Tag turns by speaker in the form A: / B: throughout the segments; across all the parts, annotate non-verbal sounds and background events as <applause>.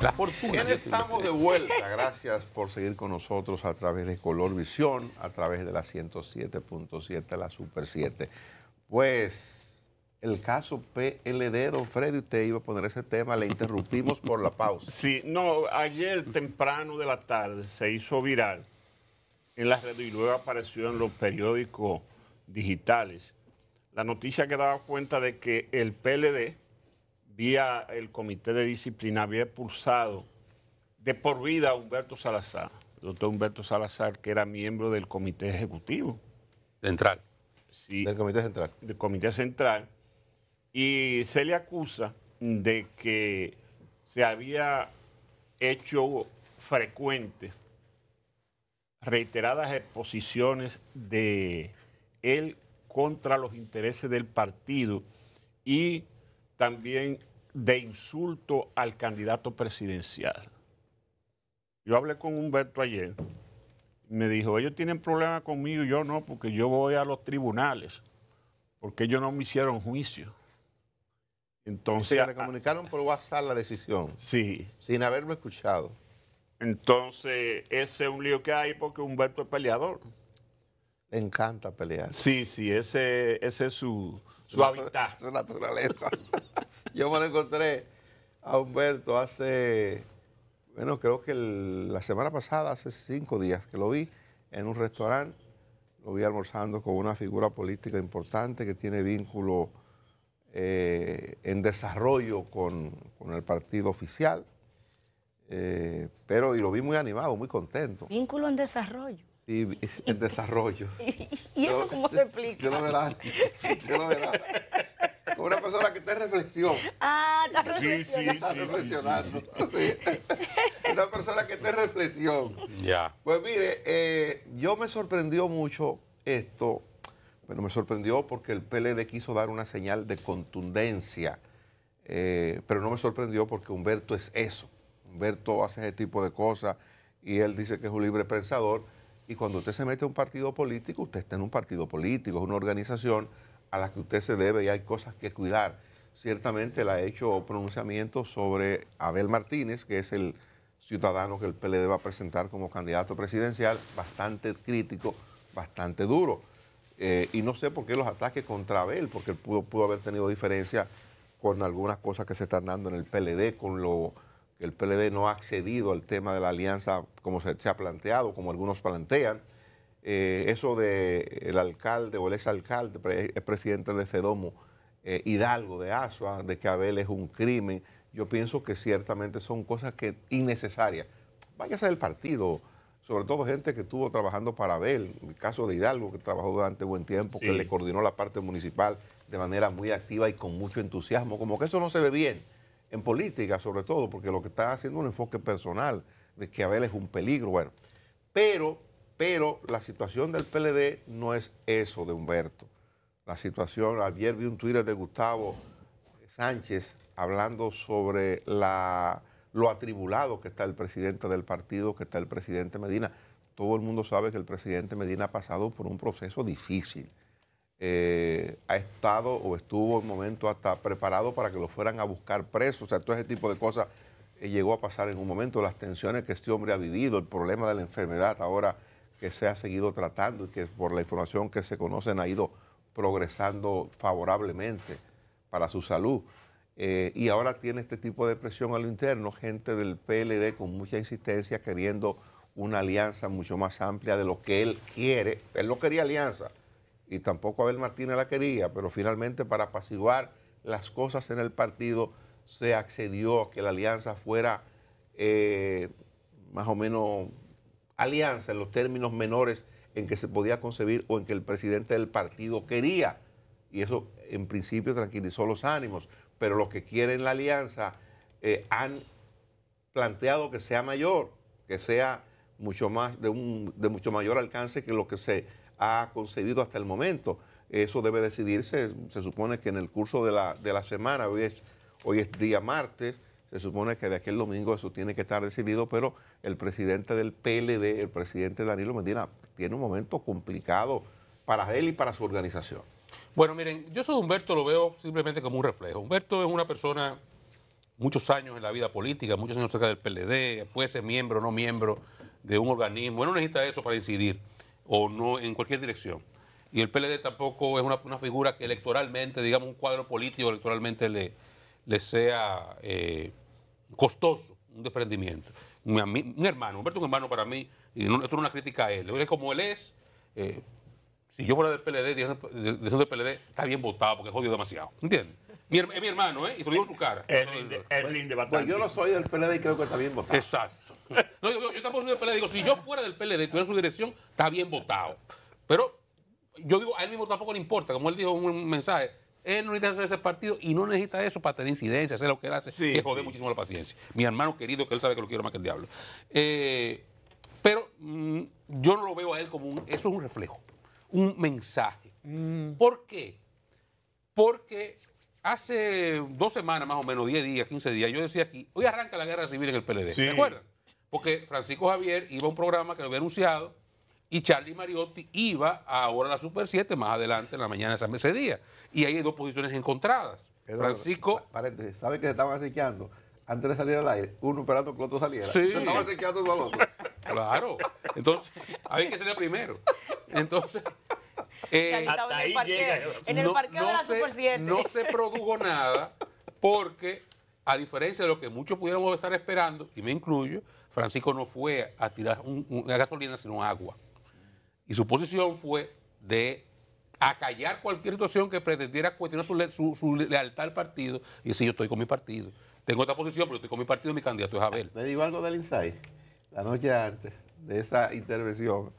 A: La fortuna. estamos de vuelta. Gracias por seguir con nosotros a través de Color Visión, a través de la 107.7, la Super 7.
B: Pues el caso PLD, don Freddy, usted iba a poner ese tema, le interrumpimos por la pausa. <laughs> Sí, no, ayer temprano de la tarde se hizo viral en las redes y luego apareció en los periódicos digitales la noticia que daba cuenta de que el PLD vía el Comité de Disciplina, había expulsado de por vida a Humberto Salazar, el doctor Humberto Salazar, que era miembro del Comité Ejecutivo. Central. Sí, del Comité Central. Del Comité Central. Y se le acusa de que se había hecho frecuentes, reiteradas exposiciones de él contra los intereses del partido y también de insulto al candidato presidencial. Yo hablé con Humberto ayer, me dijo, ellos tienen problemas conmigo, yo no, porque yo voy a los tribunales, porque ellos no me hicieron juicio. Entonces... le comunicaron por WhatsApp la decisión. Sí. Sin haberlo escuchado. Entonces, ese es un lío que hay porque Humberto es peleador. Le encanta pelear. Sí, sí, ese, ese es su, su
A: hábitat. Su naturaleza. <laughs> <laughs> Yo me lo encontré a Humberto hace, bueno, creo que la semana pasada, hace cinco días que lo vi en un restaurante. Lo vi almorzando con una figura política importante que tiene vínculo eh, en desarrollo con, el partido oficial. Eh, pero, y lo vi muy animado, muy contento.
B: Vínculo en desarrollo.
A: Sí, en desarrollo. <laughs> ¿Y, eso cómo se explica? <laughs> Yo una persona que te en reflexión. Ah, está reflexionando. Sí, sí, una persona que te en reflexión. Ya. Pues mire, eh, yo me sorprendió mucho esto, pero me sorprendió porque el PLD quiso dar una señal de contundencia, eh, pero no me sorprendió porque Humberto es eso. Humberto hace ese tipo de cosas y él dice que es un libre pensador. Y cuando usted se mete a un partido político, usted está en un partido político, es una organización a las que usted se debe y hay cosas que cuidar. Ciertamente le ha hecho pronunciamiento sobre Abel Martínez, que es el ciudadano que el PLD va a presentar como candidato presidencial, bastante crítico, bastante duro. Eh, y no sé por qué los ataques contra Abel, porque él pudo, pudo haber tenido diferencia con algunas cosas que se están dando en el PLD, con lo que el PLD no ha accedido al tema de la alianza como se ha planteado, como algunos plantean. Eh, eso de el alcalde o el exalcalde, el presidente de FEDOMO, eh, Hidalgo de Asua, de que Abel es un crimen, yo pienso que ciertamente son cosas que innecesarias. ser el partido, sobre todo gente que estuvo trabajando para Abel, el caso de Hidalgo, que trabajó durante buen tiempo, que le coordinó la parte municipal de manera muy activa y con mucho entusiasmo, como que eso no se ve bien en política, sobre todo, porque lo que está haciendo es un enfoque personal de que Abel es un peligro, bueno, pero pero la situación del PLD no es eso de Humberto. La situación, ayer vi un Twitter de Gustavo Sánchez hablando sobre lo atribulado que está el presidente del partido, que está el presidente Medina. Todo el mundo sabe que el presidente Medina ha pasado por un proceso difícil. Eh, ha estado o estuvo en momento hasta preparado para que lo fueran a buscar preso. O sea, todo ese tipo de cosas eh, llegó a pasar en un momento. Las tensiones que este hombre ha vivido, el problema de la enfermedad ahora que se ha seguido tratando y que por la información que se conocen ha ido progresando favorablemente para su salud. Eh, y ahora tiene este tipo de presión a lo interno, gente del PLD con mucha insistencia queriendo una alianza mucho más amplia de lo que él quiere. Él no quería alianza y tampoco Abel Martínez la quería, pero finalmente para apaciguar las cosas en el partido se accedió a que la alianza fuera eh, más o menos alianza en los términos menores en que se podía concebir o en que el presidente del partido quería. Y eso en principio tranquilizó los ánimos, pero los que quieren la alianza eh, han planteado que sea mayor, que sea mucho más de, un, de mucho mayor alcance que lo que se ha concebido hasta el momento. Eso debe decidirse, se supone que en el curso de la, de la semana, hoy es, hoy es día martes, se supone que de aquel domingo eso tiene que estar decidido, pero el presidente del PLD, el presidente Danilo Medina, tiene un momento complicado para él y para su organización.
C: Bueno, miren, yo soy Humberto, lo veo simplemente como un reflejo. Humberto es una persona, muchos años en la vida política, muchos años cerca del PLD, puede ser miembro o no miembro de un organismo. Él no necesita eso para incidir, o no en cualquier dirección. Y el PLD tampoco es una, figura que electoralmente, digamos, un cuadro político electoralmente le, le sea eh, costoso un desprendimiento. Mi, hermano, Humberto es un hermano para mí, y no, esto no es una crítica a él, es como él es, eh, si yo fuera del PLD, del PLD, está bien votado porque jodido demasiado, ¿entiendes? es mi hermano, ¿eh? Y se lo digo en su cara. Erling de Batalla. yo no soy del PLD y creo que está bien votado. Exacto. yo, yo, tampoco soy del PLD. Digo, si yo fuera del PLD y tuviera su dirección, está bien votado. Pero yo digo, a él mismo tampoco le importa, como él dijo en un mensaje, él no necesita hacer ese partido y no necesita eso para tener incidencia, hacer lo que él hace, que jode muchísimo la paciencia. Mi hermano querido, que él sabe que lo quiero más que el diablo. Eh, pero mm, yo no lo veo a él como un. Eso es un reflejo, un mensaje. Mm. ¿Por qué? Porque hace dos semanas, más o menos, 10 días, 15 días, yo decía aquí: hoy arranca la guerra civil en el PLD. ¿Se acuerdan? Porque Francisco Javier iba a un programa que lo había anunciado y Charlie Mariotti iba ahora a la Super 7 más adelante en la mañana de ese día. Y ahí hay dos posiciones encontradas. Francisco.
A: Paréntesis, ¿sabe que se estaban Antes de salir al aire, uno esperando que el otro saliera. Sí. Se estaban acequeando uno al otro. <laughs> Claro. Entonces, había que
C: sería primero.
A: Entonces. <laughs>
C: Eh, hasta en el parqueo, ahí llega. En el parqueo de la Super 7. No se <laughs> produjo nada porque, a diferencia de lo que muchos pudiéramos estar esperando, y me incluyo, Francisco no fue a tirar una gasolina, sino agua. Y su posición fue de acallar cualquier situación que pretendiera cuestionar su, lealtad al partido y decir yo estoy con mi partido. Tengo esta posición, pero estoy con mi partido mi
A: candidato es Abel. Me ah, digo algo del inside. La noche antes de esa intervención,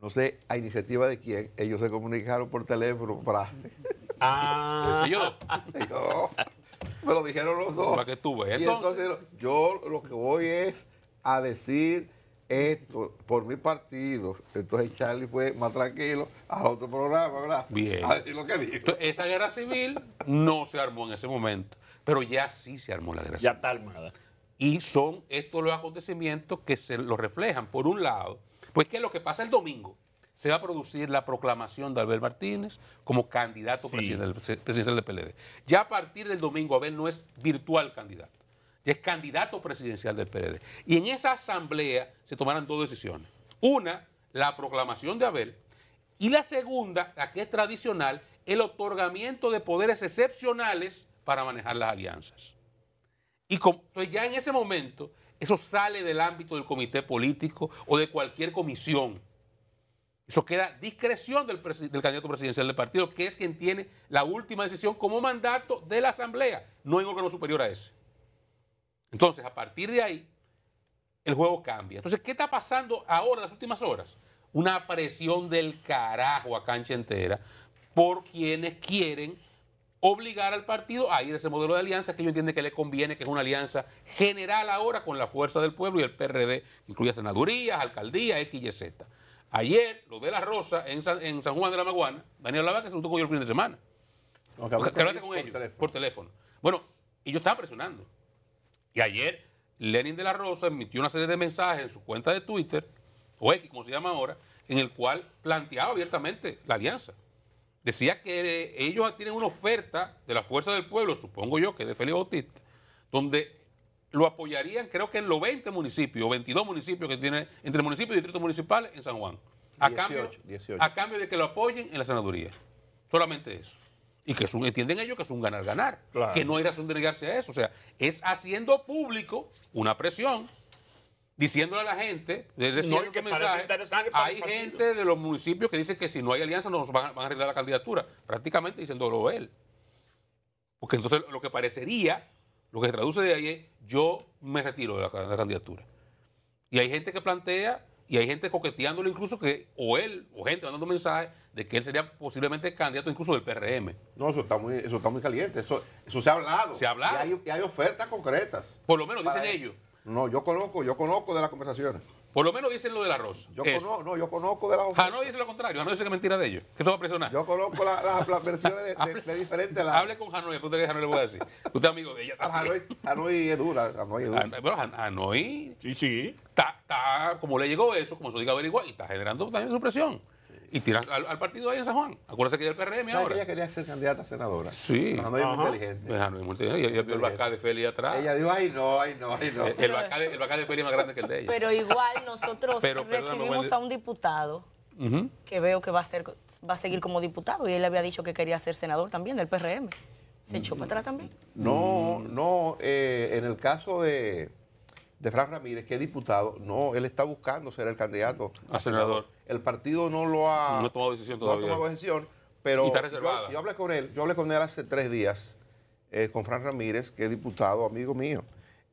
A: no sé a iniciativa de quién, ellos se comunicaron por teléfono para... Ah. yo? yo? Me lo dijeron los dos. ¿Para qué tú entonces yo lo que voy es a decir esto por mi partido. Entonces Charlie fue más tranquilo a otro programa, ¿verdad? Bien.
C: <laughs> esa guerra civil no se armó en ese momento, pero ya sí se armó la guerra civil. Ya está armada. Y son estos los acontecimientos que se lo reflejan. Por un lado, pues que lo que pasa el domingo se va a producir la proclamación de Albert Martínez como candidato
A: presidencial
C: del PLD. Ya a partir del domingo, Abel no es virtual candidato es candidato presidencial del PRD. Y en esa asamblea se tomaron dos decisiones. Una, la proclamación de Abel, y la segunda, la que es tradicional, el otorgamiento de poderes excepcionales para manejar las alianzas. Y pues ya en ese momento, eso sale del ámbito del comité político o de cualquier comisión. Eso queda discreción del, del, candidato presidencial del partido, que es quien tiene la última decisión como mandato de la Asamblea, no en órgano superior a ese. Entonces, a partir de ahí, el juego cambia. Entonces, ¿qué está pasando ahora en las últimas horas? Una presión del carajo a cancha entera por quienes quieren obligar al partido a ir a ese modelo de alianza que yo entienden que le conviene, que es una alianza general ahora con la fuerza del pueblo y el PRD, incluye senadurías, alcaldías, X y Z. Ayer, lo de la Rosa en San, Juan de la Maguana, Daniel Lavaca se juntó con ellos el fin de semana. con ellos por teléfono. Bueno, yo estaba presionando. Y ayer Lenin de la Rosa emitió una serie de mensajes en su cuenta de Twitter, o X como se llama ahora, en el cual planteaba abiertamente la alianza. Decía que ellos tienen una oferta de la Fuerza del Pueblo, supongo yo que es de Felipe Bautista, donde lo apoyarían creo que en los 20 municipios, 22 municipios que tiene entre municipios y distritos municipales en San Juan. A, cambio, a cambio de que lo apoyen en la senaduría. Solamente eso. Y que es un, entienden ellos que es un ganar-ganar, que no hay razón de negarse a eso. O sea, es haciendo público una presión, diciéndole a la gente, mensaje, hay gente de los municipios que dicen que si no hay alianza nos van, a arreglar la candidatura, prácticamente diciendo lo él. Porque entonces lo que parecería, lo que se traduce de ahí es, yo me retiro de la candidatura. Y hay gente que plantea y hay gente coqueteándolo incluso que, o él, o gente mandando mensajes de que él sería posiblemente candidato incluso del PRM.
A: No, eso está muy, eso está muy caliente. Eso, eso se ha hablado. Se ha hablado. Y hay, ofertas concretas. Por lo menos dicen ellos. No, yo conozco, yo conozco de las conversaciones.
C: Por lo menos dicen lo del arroz. Yo conozco,
A: no, yo conozco
C: de la... Ah, ofertas. dice lo contrario, Hanoi ah, dice que mentira de ellos, que eso va Yo conozco las versiones de, diferentes Hable con Hanoi, usted que Hanoi le voy a decir. Usted es amigo de ella. Ah, Hanoi,
A: Hanoi es dura, Hanoi es
C: dura. Bueno, Hanoi. Sí, sí. Está, como le llegó eso, como se diga averiguar, y está generando
A: también su presión y tiras al, partido ahí en San Juan.
C: Acuérdate que ya el PRM ahora. Ella
A: quería ser candidata a senadora. Sí. No, muy inteligente. muy Ella vio el Bacá
C: de Feli atrás.
A: Ella dijo, ay no, ay no, ay no. El, bacal
C: de, de Feli es más grande que el de ella. Pero
A: igual nosotros <laughs> recibimos a un diputado que veo que va a, ser, va a seguir como diputado y él había dicho que quería ser senador también del PRM. ¿Se echó para atrás también? No, no. Eh, en el caso de, de Fran Ramírez, que es diputado, no, él está buscando ser el candidato a, senador. El partido no lo ha, no ha tomado decisión todavía. No ha tomado decisión, pero y está reservada. Yo, hablé con él, yo hablé con él hace tres días, eh, con Fran Ramírez, que es diputado, amigo mío,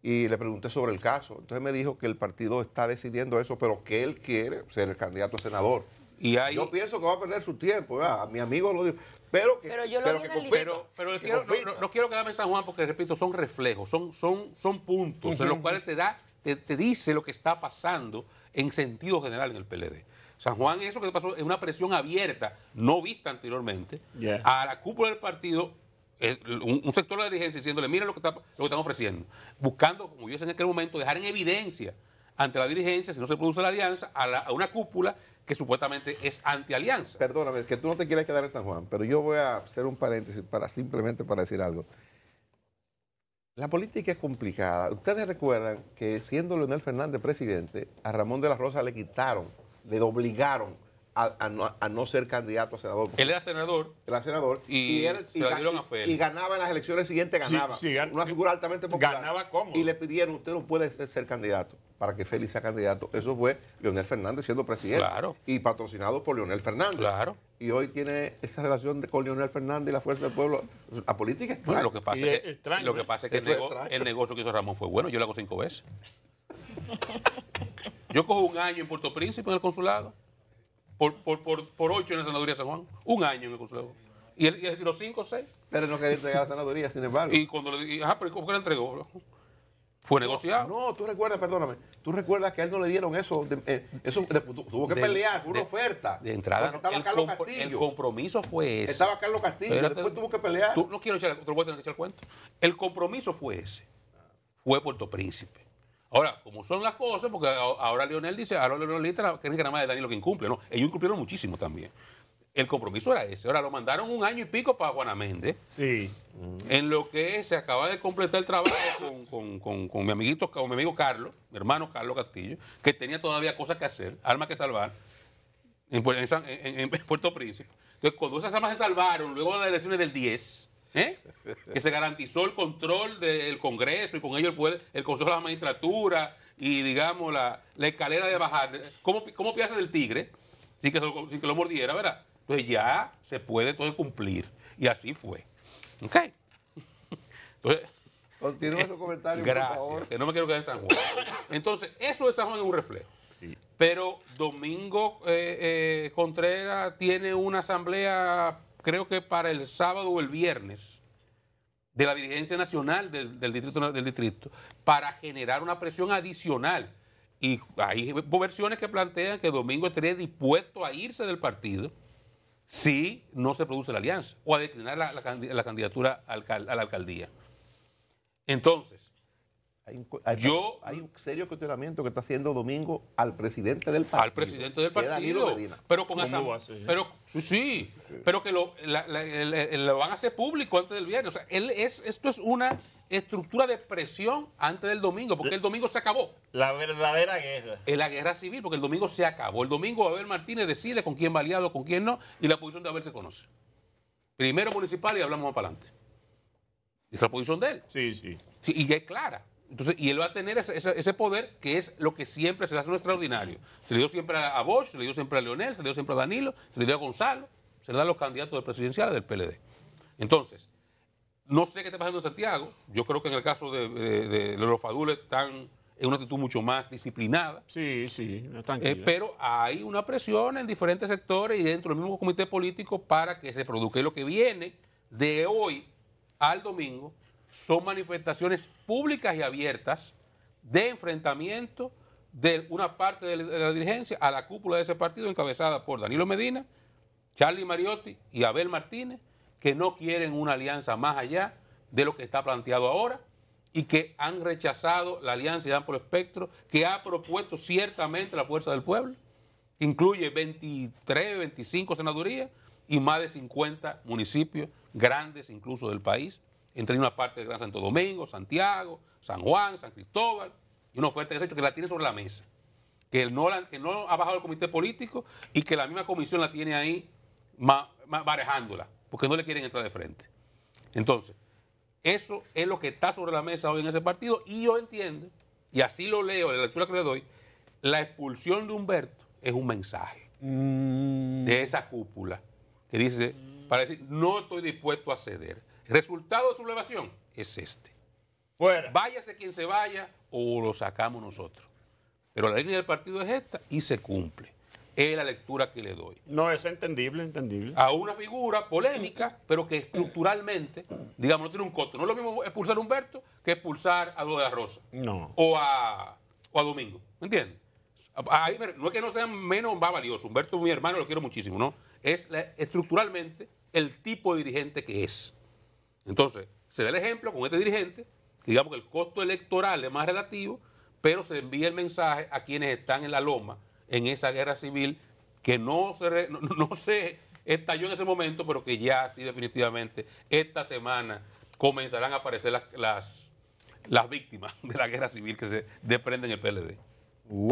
A: y le pregunté sobre el caso. Entonces me dijo que el partido está decidiendo eso, pero que él quiere ser el candidato a senador. Y Yo pienso que va a perder su tiempo, A mi amigo lo dijo. Pero que, yo lo que compita, pero,
C: pero no, quiero quedarme en San Juan porque, repito, son reflejos, son, son, son puntos en los cuales te da, te dice lo que está pasando en sentido general en el PLD. San Juan, eso que pasó es una presión abierta, no vista anteriormente, a la cúpula del partido, un, sector de la dirigencia diciéndole, mira lo que, están ofreciendo, buscando, como yo en aquel momento, dejar en evidencia ante la dirigencia, si no se produce la alianza, a, una cúpula que supuestamente es anti-alianza.
A: Perdóname, que tú no te quieres quedar en San Juan, pero yo voy a hacer un paréntesis para simplemente para decir algo. La política es complicada. Ustedes recuerdan que siendo Leonel Fernández presidente, a Ramón de la Rosa le quitaron le obligaron a, no, ser candidato a senador. Él era senador. era senador. Y, ganaba en las elecciones siguientes, ganaba. una figura altamente popular. Ganaba cómo. Y le pidieron, usted no puede ser, candidato, para que Félix sea candidato. Eso fue Leonel Fernández siendo presidente. Y patrocinado por Leonel Fernández. Y hoy tiene esa relación con Leonel Fernández y la fuerza del pueblo. La política es bueno, lo que pasa es, que, Lo que pasa que el,
C: negocio que hizo Ramón fue bueno. Yo lo hago cinco veces. <laughs> Yo cojo un año en Puerto Príncipe, en el consulado, por, por, por, por ocho en la senaduría de San Juan, un año en el consulado. Y, él y los cinco o seis.
A: Pero no quería entregar la senaduría, sin embargo. Y
C: cuando le dije, ah, pero ¿cómo que le entregó?
A: Fue negociado. No, tú recuerdas, perdóname, tú recuerdas que a él no le dieron eso, eh, eso tuvo que pelear, fue una
C: oferta. De entrada, estaba el, Carlos Castillo. el compromiso fue ese. Estaba Carlos
A: Castillo, después tuvo que pelear.
C: Tú, no quiero echar, te echar el cuento. El compromiso fue ese, fue Puerto Príncipe. Ahora, como son las cosas, porque ahora Leonel dice, ahora Leonel que nada más de Daniel lo que incumple, ¿no? Ellos incumplieron muchísimo también. El compromiso era ese. Ahora lo mandaron un año y pico para Guanaméndez. Sí. En lo que se acaba de completar el trabajo <coughs> con, mi amiguito, con mi amigo Carlos, mi hermano Carlos Castillo, que tenía todavía cosas que hacer, armas que salvar, en, Puerto Príncipe. Entonces, cuando esas armas se salvaron, luego de las elecciones del 10, ¿Eh? que se garantizó el control del Congreso y con ello el, poder, el Consejo de la Magistratura y, digamos, la, escalera de bajar. ¿Cómo, cómo piensa del tigre? Sin que, que lo mordiera, ¿verdad? Entonces ya se puede todo cumplir. Y así fue. ¿Ok? Entonces...
A: Continúa eh, su comentario, por favor.
C: Que no me quiero quedar en San Juan. Entonces, eso de San Juan es un reflejo. Pero Domingo eh, Contreras tiene una asamblea creo que para el sábado o el viernes, de la dirigencia nacional del, distrito, del distrito, para generar una presión adicional. Y hay versiones que plantean que Domingo estaría dispuesto a irse del partido si no se produce la alianza o a declinar la, la
A: candidatura a la alcaldía. Entonces, hay un, hay un serio cuestionamiento que está haciendo Domingo al presidente del partido. Al presidente del partido. Pero con esa. Pero, sí,
C: Pero que lo, lo van a hacer público antes del viernes. él es, esto es una estructura de presión antes del domingo, porque el domingo se acabó. La verdadera guerra. Es la guerra civil, porque el domingo se acabó. El domingo a ver Martínez decide con quién va aliado, con quién no, y la posición de Abel se conoce. Primero municipal y hablamos más para adelante. Esa es la posición de él. Sí, sí. y es clara. Entonces, y él va a tener ese, poder que es lo que siempre se hace lo extraordinario. Se le dio siempre a, Bosch, se le dio siempre a Leonel, se le dio siempre a Danilo, se le dio a Gonzalo, se le da a los candidatos presidenciales del PLD. Entonces, no sé qué está pasando en Santiago. Yo creo que en el caso de, de, de los Fadules están en una actitud mucho más disciplinada. Sí, sí, eh, tranquilo. pero hay una presión en diferentes sectores y dentro del mismo comité político para que se produzca. lo que viene de hoy al domingo son manifestaciones públicas y abiertas de enfrentamiento de una parte de la dirigencia a la cúpula de ese partido encabezada por Danilo Medina, Charlie Mariotti y Abel Martínez, que no quieren una alianza más allá de lo que está planteado ahora y que han rechazado la alianza de amplio espectro que ha propuesto ciertamente la fuerza del pueblo, que incluye 23, 25 senadurías y más de 50 municipios grandes incluso del país entre una parte de Gran Santo Domingo, Santiago, San Juan, San Cristóbal, y una oferta que se ha hecho que la tiene sobre la mesa, que no, que no ha bajado el comité político y que la misma comisión la tiene ahí ma, porque no le quieren entrar de frente. Entonces, eso es lo que está sobre la mesa hoy en ese partido y yo entiendo, y así lo leo en la lectura que le doy, la expulsión de Humberto es un mensaje mm. de esa cúpula que dice, para decir, no estoy dispuesto a ceder. Resultado de sublevación es este. Váyase quien se vaya o lo sacamos nosotros. Pero la línea del partido es esta y se cumple. Es la lectura que le doy. No, es entendible, entendible. A una figura polémica, pero que estructuralmente, digamos, no tiene un costo. No es lo mismo expulsar a Humberto que expulsar a Duda Rosa. No. O a, o a Domingo. ¿Me entiendes? no es que no sean menos más valiosos. Humberto, mi hermano, lo quiero muchísimo, ¿no? Es estructuralmente el tipo de dirigente que es. Entonces, se da el ejemplo con este dirigente, digamos que el costo electoral es más relativo, pero se envía el mensaje a quienes están en la loma, en esa guerra civil, que no se, no, se estalló en ese momento, pero que ya sí definitivamente esta semana comenzarán a aparecer las, las, víctimas de la guerra civil que se desprenden en el PLD.